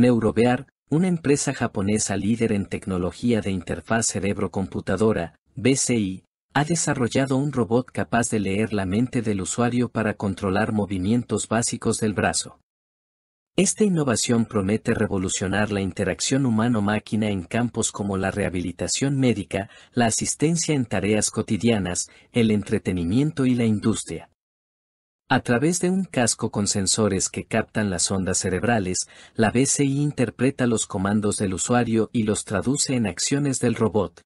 Neurobear, una empresa japonesa líder en tecnología de interfaz cerebro-computadora, BCI, ha desarrollado un robot capaz de leer la mente del usuario para controlar movimientos básicos del brazo. Esta innovación promete revolucionar la interacción humano-máquina en campos como la rehabilitación médica, la asistencia en tareas cotidianas, el entretenimiento y la industria. A través de un casco con sensores que captan las ondas cerebrales, la BCI interpreta los comandos del usuario y los traduce en acciones del robot.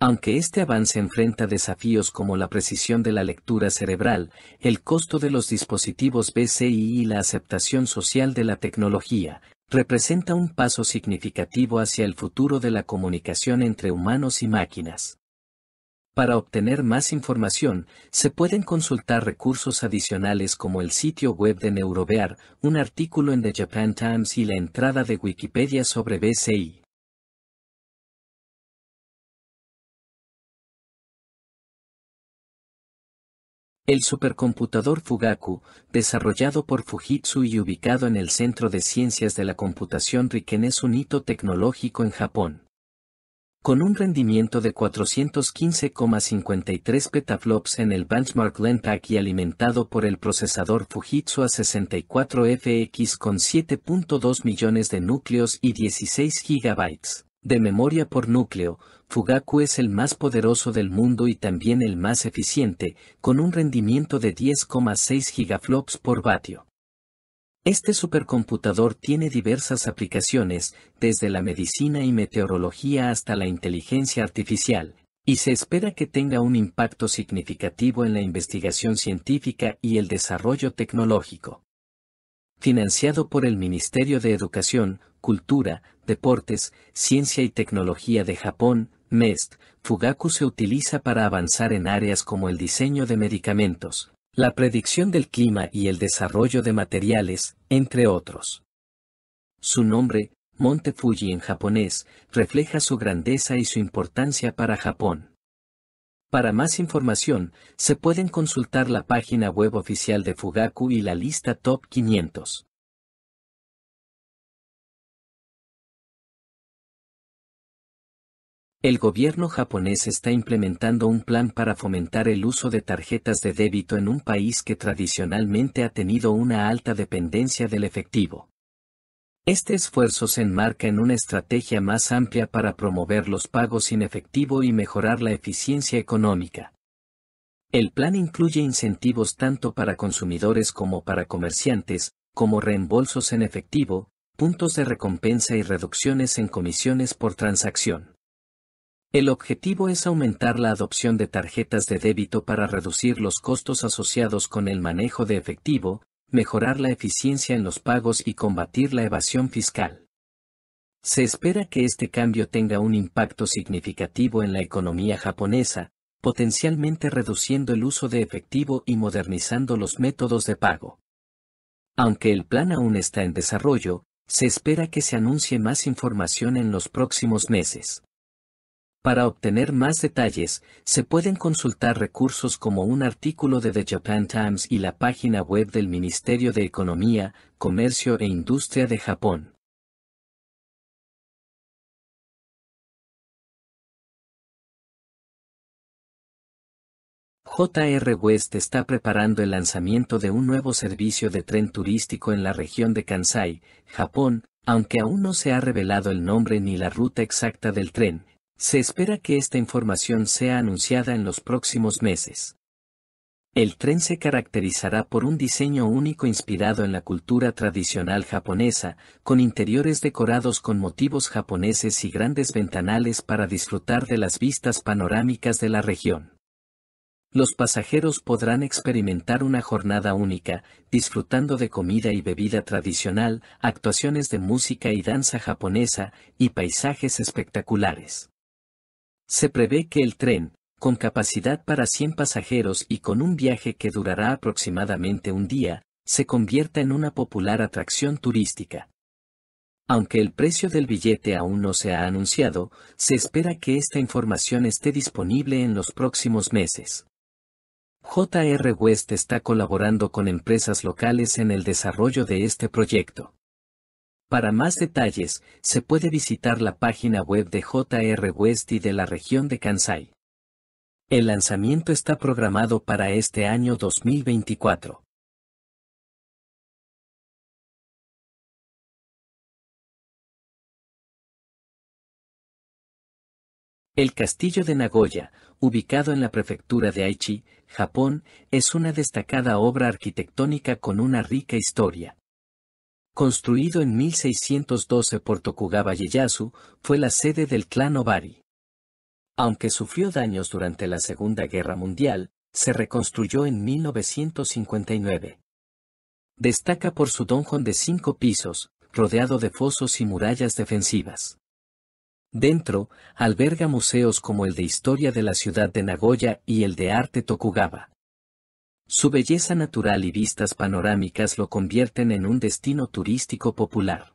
Aunque este avance enfrenta desafíos como la precisión de la lectura cerebral, el costo de los dispositivos BCI y la aceptación social de la tecnología, representa un paso significativo hacia el futuro de la comunicación entre humanos y máquinas. Para obtener más información, se pueden consultar recursos adicionales como el sitio web de Neurobear, un artículo en The Japan Times y la entrada de Wikipedia sobre BCI. El supercomputador Fugaku, desarrollado por Fujitsu y ubicado en el Centro de Ciencias de la Computación Riken es un hito tecnológico en Japón con un rendimiento de 415,53 petaflops en el benchmark Linpack y alimentado por el procesador Fujitsu A64FX con 7.2 millones de núcleos y 16 GB de memoria por núcleo, Fugaku es el más poderoso del mundo y también el más eficiente, con un rendimiento de 10,6 gigaflops por vatio. Este supercomputador tiene diversas aplicaciones, desde la medicina y meteorología hasta la inteligencia artificial, y se espera que tenga un impacto significativo en la investigación científica y el desarrollo tecnológico. Financiado por el Ministerio de Educación, Cultura, Deportes, Ciencia y Tecnología de Japón, MEST, Fugaku se utiliza para avanzar en áreas como el diseño de medicamentos, la predicción del clima y el desarrollo de materiales, entre otros. Su nombre, Monte Fuji en japonés, refleja su grandeza y su importancia para Japón. Para más información, se pueden consultar la página web oficial de Fugaku y la lista Top 500. El gobierno japonés está implementando un plan para fomentar el uso de tarjetas de débito en un país que tradicionalmente ha tenido una alta dependencia del efectivo. Este esfuerzo se enmarca en una estrategia más amplia para promover los pagos sin efectivo y mejorar la eficiencia económica. El plan incluye incentivos tanto para consumidores como para comerciantes, como reembolsos en efectivo, puntos de recompensa y reducciones en comisiones por transacción. El objetivo es aumentar la adopción de tarjetas de débito para reducir los costos asociados con el manejo de efectivo, mejorar la eficiencia en los pagos y combatir la evasión fiscal. Se espera que este cambio tenga un impacto significativo en la economía japonesa, potencialmente reduciendo el uso de efectivo y modernizando los métodos de pago. Aunque el plan aún está en desarrollo, se espera que se anuncie más información en los próximos meses. Para obtener más detalles, se pueden consultar recursos como un artículo de The Japan Times y la página web del Ministerio de Economía, Comercio e Industria de Japón. JR West está preparando el lanzamiento de un nuevo servicio de tren turístico en la región de Kansai, Japón, aunque aún no se ha revelado el nombre ni la ruta exacta del tren, se espera que esta información sea anunciada en los próximos meses. El tren se caracterizará por un diseño único inspirado en la cultura tradicional japonesa, con interiores decorados con motivos japoneses y grandes ventanales para disfrutar de las vistas panorámicas de la región. Los pasajeros podrán experimentar una jornada única, disfrutando de comida y bebida tradicional, actuaciones de música y danza japonesa, y paisajes espectaculares. Se prevé que el tren, con capacidad para 100 pasajeros y con un viaje que durará aproximadamente un día, se convierta en una popular atracción turística. Aunque el precio del billete aún no se ha anunciado, se espera que esta información esté disponible en los próximos meses. JR West está colaborando con empresas locales en el desarrollo de este proyecto. Para más detalles, se puede visitar la página web de JR West y de la región de Kansai. El lanzamiento está programado para este año 2024. El castillo de Nagoya, ubicado en la prefectura de Aichi, Japón, es una destacada obra arquitectónica con una rica historia. Construido en 1612 por Tokugawa Ieyasu, fue la sede del clan Obari. Aunque sufrió daños durante la Segunda Guerra Mundial, se reconstruyó en 1959. Destaca por su donjon de cinco pisos, rodeado de fosos y murallas defensivas. Dentro, alberga museos como el de Historia de la ciudad de Nagoya y el de Arte Tokugawa. Su belleza natural y vistas panorámicas lo convierten en un destino turístico popular.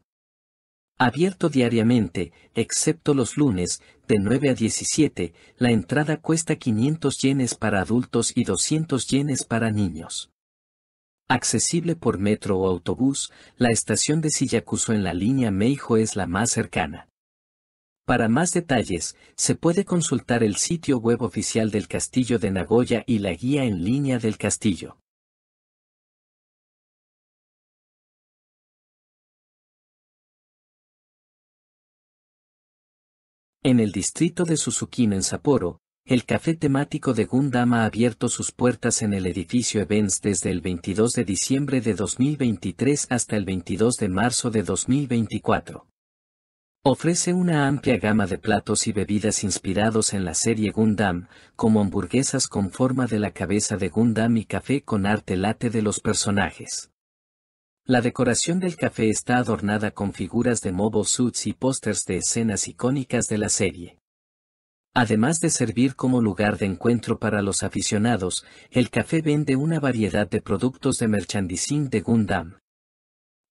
Abierto diariamente, excepto los lunes, de 9 a 17, la entrada cuesta 500 yenes para adultos y 200 yenes para niños. Accesible por metro o autobús, la estación de Sillacuso en la línea Meijo es la más cercana. Para más detalles, se puede consultar el sitio web oficial del Castillo de Nagoya y la guía en línea del castillo. En el distrito de Suzukino en Sapporo, el café temático de Gundam ha abierto sus puertas en el edificio Events desde el 22 de diciembre de 2023 hasta el 22 de marzo de 2024. Ofrece una amplia gama de platos y bebidas inspirados en la serie Gundam, como hamburguesas con forma de la cabeza de Gundam y café con arte late de los personajes. La decoración del café está adornada con figuras de Mobile Suits y pósters de escenas icónicas de la serie. Además de servir como lugar de encuentro para los aficionados, el café vende una variedad de productos de merchandising de Gundam,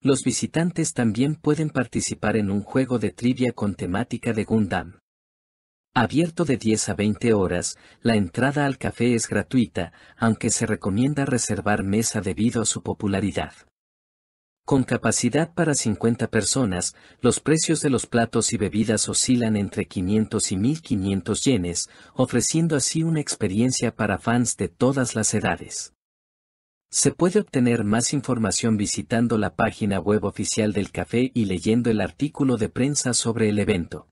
los visitantes también pueden participar en un juego de trivia con temática de Gundam. Abierto de 10 a 20 horas, la entrada al café es gratuita, aunque se recomienda reservar mesa debido a su popularidad. Con capacidad para 50 personas, los precios de los platos y bebidas oscilan entre 500 y 1500 yenes, ofreciendo así una experiencia para fans de todas las edades. Se puede obtener más información visitando la página web oficial del café y leyendo el artículo de prensa sobre el evento.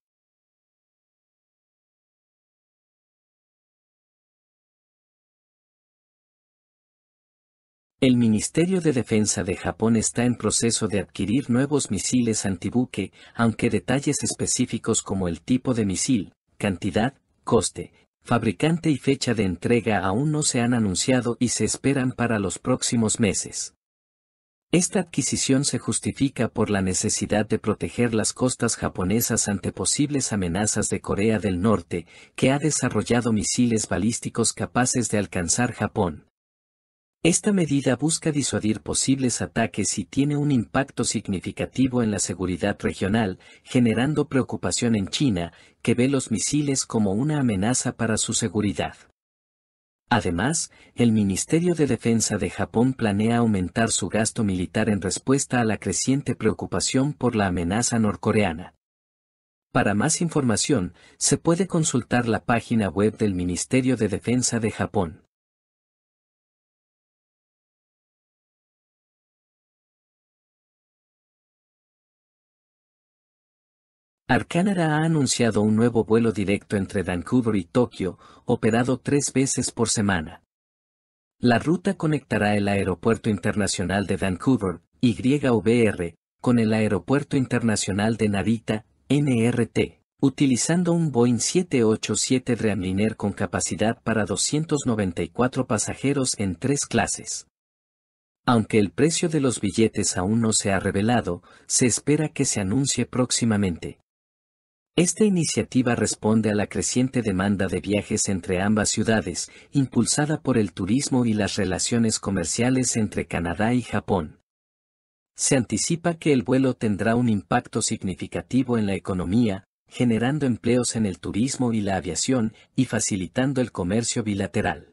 El Ministerio de Defensa de Japón está en proceso de adquirir nuevos misiles antibuque, aunque detalles específicos como el tipo de misil, cantidad, coste Fabricante y fecha de entrega aún no se han anunciado y se esperan para los próximos meses. Esta adquisición se justifica por la necesidad de proteger las costas japonesas ante posibles amenazas de Corea del Norte, que ha desarrollado misiles balísticos capaces de alcanzar Japón. Esta medida busca disuadir posibles ataques y tiene un impacto significativo en la seguridad regional, generando preocupación en China, que ve los misiles como una amenaza para su seguridad. Además, el Ministerio de Defensa de Japón planea aumentar su gasto militar en respuesta a la creciente preocupación por la amenaza norcoreana. Para más información, se puede consultar la página web del Ministerio de Defensa de Japón. Air ha anunciado un nuevo vuelo directo entre Vancouver y Tokio, operado tres veces por semana. La ruta conectará el Aeropuerto Internacional de Vancouver, YVR, con el Aeropuerto Internacional de Narita, NRT, utilizando un Boeing 787 Dreamliner con capacidad para 294 pasajeros en tres clases. Aunque el precio de los billetes aún no se ha revelado, se espera que se anuncie próximamente. Esta iniciativa responde a la creciente demanda de viajes entre ambas ciudades, impulsada por el turismo y las relaciones comerciales entre Canadá y Japón. Se anticipa que el vuelo tendrá un impacto significativo en la economía, generando empleos en el turismo y la aviación y facilitando el comercio bilateral.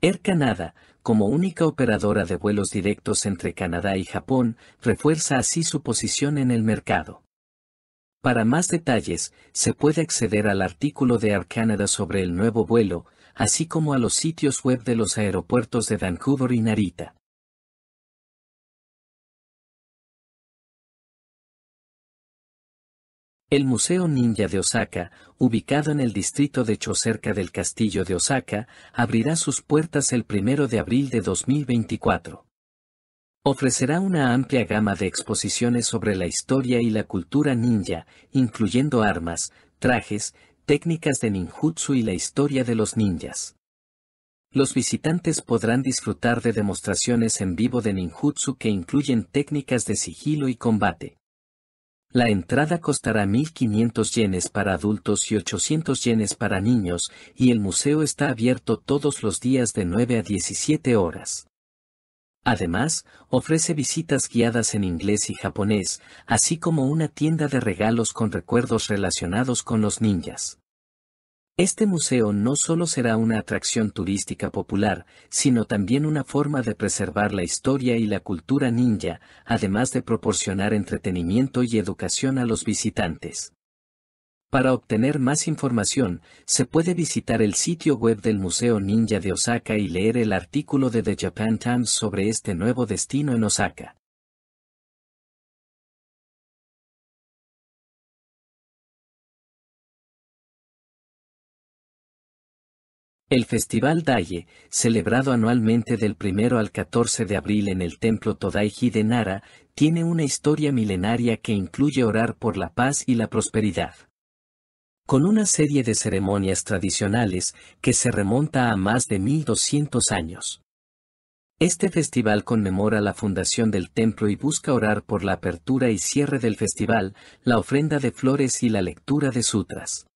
Air Canada, como única operadora de vuelos directos entre Canadá y Japón, refuerza así su posición en el mercado. Para más detalles, se puede acceder al artículo de Air sobre el nuevo vuelo, así como a los sitios web de los aeropuertos de Vancouver y Narita. El Museo Ninja de Osaka, ubicado en el distrito de Chocerca del castillo de Osaka, abrirá sus puertas el 1 de abril de 2024. Ofrecerá una amplia gama de exposiciones sobre la historia y la cultura ninja, incluyendo armas, trajes, técnicas de ninjutsu y la historia de los ninjas. Los visitantes podrán disfrutar de demostraciones en vivo de ninjutsu que incluyen técnicas de sigilo y combate. La entrada costará 1.500 yenes para adultos y 800 yenes para niños, y el museo está abierto todos los días de 9 a 17 horas. Además, ofrece visitas guiadas en inglés y japonés, así como una tienda de regalos con recuerdos relacionados con los ninjas. Este museo no solo será una atracción turística popular, sino también una forma de preservar la historia y la cultura ninja, además de proporcionar entretenimiento y educación a los visitantes. Para obtener más información, se puede visitar el sitio web del Museo Ninja de Osaka y leer el artículo de The Japan Times sobre este nuevo destino en Osaka. El Festival Daye, celebrado anualmente del 1 al 14 de abril en el templo Todaiji de Nara, tiene una historia milenaria que incluye orar por la paz y la prosperidad con una serie de ceremonias tradicionales que se remonta a más de 1200 años. Este festival conmemora la fundación del templo y busca orar por la apertura y cierre del festival, la ofrenda de flores y la lectura de sutras.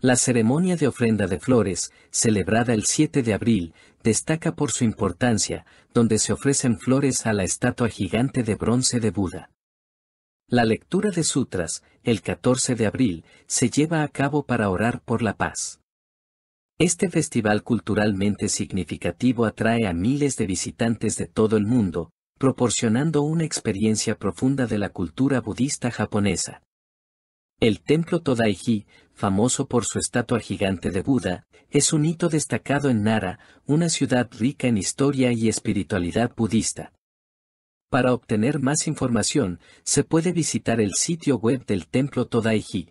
La ceremonia de ofrenda de flores, celebrada el 7 de abril, destaca por su importancia, donde se ofrecen flores a la estatua gigante de bronce de Buda. La lectura de sutras, el 14 de abril, se lleva a cabo para orar por la paz. Este festival culturalmente significativo atrae a miles de visitantes de todo el mundo, proporcionando una experiencia profunda de la cultura budista japonesa. El templo Todaiji, famoso por su estatua gigante de Buda, es un hito destacado en Nara, una ciudad rica en historia y espiritualidad budista. Para obtener más información, se puede visitar el sitio web del templo Todaiji.